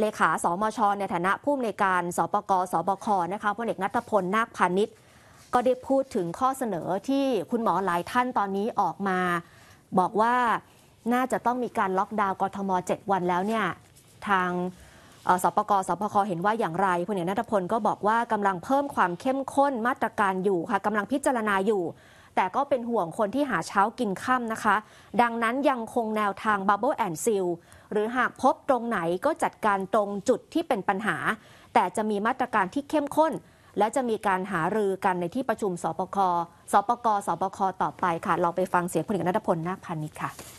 เลขาสมชในฐานะผู้อำนวยการสปกสบคนะคะพลเอกนัทพลนาคพานิชก็ได้พูดถึงข้อเสนอที่คุณหมอหลายท่านตอนนี้ออกมา บอกว่าน่าจะต้องมีการล็อกดาวน์กทม 7 วันแล้วเนี่ยทางสปกสปคเห็นว่าอย่างไรพลเอกนัทพลก็บอกว่ากำลังเพิ่มความเข้มข้นมาตรการอยู่ค่ะกำลังพิจารณาอยู่แต่ก็เป็นห่วงคนที่หาเช้ากินค่ำนะคะ ดังนั้นยังคงแนวทาง Bubble and Seal หรือหากพบตรงไหนก็จัดการตรงจุดที่เป็นปัญหา แต่จะมีมาตรการที่เข้มข้น และจะมีการหารือกันในที่ประชุมสปคสปกสปคต่อไปค่ะลองไปฟังเสียงพลเอกนัทพลนาคพันธ์นิดค่ะ